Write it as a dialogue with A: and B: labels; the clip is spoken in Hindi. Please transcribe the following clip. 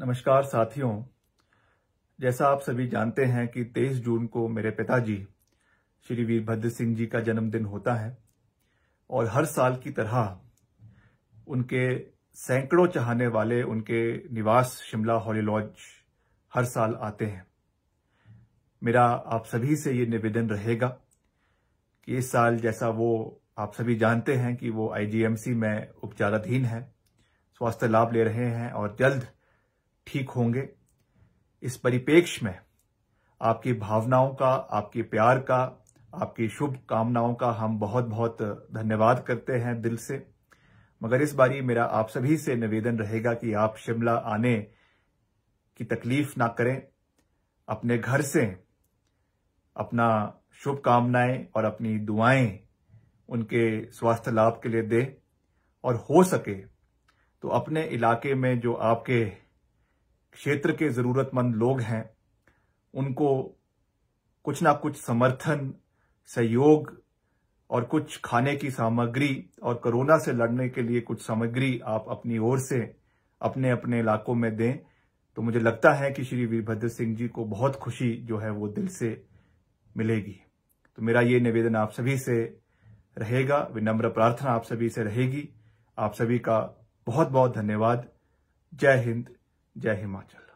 A: नमस्कार साथियों जैसा आप सभी जानते हैं कि 23 जून को मेरे पिताजी श्री वीरभद्र सिंह जी का जन्मदिन होता है और हर साल की तरह उनके सैकड़ों चाहने वाले उनके निवास शिमला हॉली लॉज हर साल आते हैं मेरा आप सभी से ये निवेदन रहेगा कि इस साल जैसा वो आप सभी जानते हैं कि वो आईजीएमसी में उपचाराधीन है स्वास्थ्य लाभ ले रहे हैं और जल्द ठीक होंगे इस परिपेक्ष में आपकी भावनाओं का आपके प्यार का आपकी शुभ कामनाओं का हम बहुत बहुत धन्यवाद करते हैं दिल से मगर इस बारी मेरा आप सभी से निवेदन रहेगा कि आप शिमला आने की तकलीफ ना करें अपने घर से अपना शुभकामनाएं और अपनी दुआएं उनके स्वास्थ्य लाभ के लिए दें और हो सके तो अपने इलाके में जो आपके क्षेत्र के जरूरतमंद लोग हैं उनको कुछ ना कुछ समर्थन सहयोग और कुछ खाने की सामग्री और कोरोना से लड़ने के लिए कुछ सामग्री आप अपनी ओर से अपने अपने इलाकों में दें तो मुझे लगता है कि श्री वीरभद्र सिंह जी को बहुत खुशी जो है वो दिल से मिलेगी तो मेरा ये निवेदन आप सभी से रहेगा विनम्र प्रार्थना आप सभी से रहेगी आप सभी का बहुत बहुत धन्यवाद जय हिंद जय हिमाचल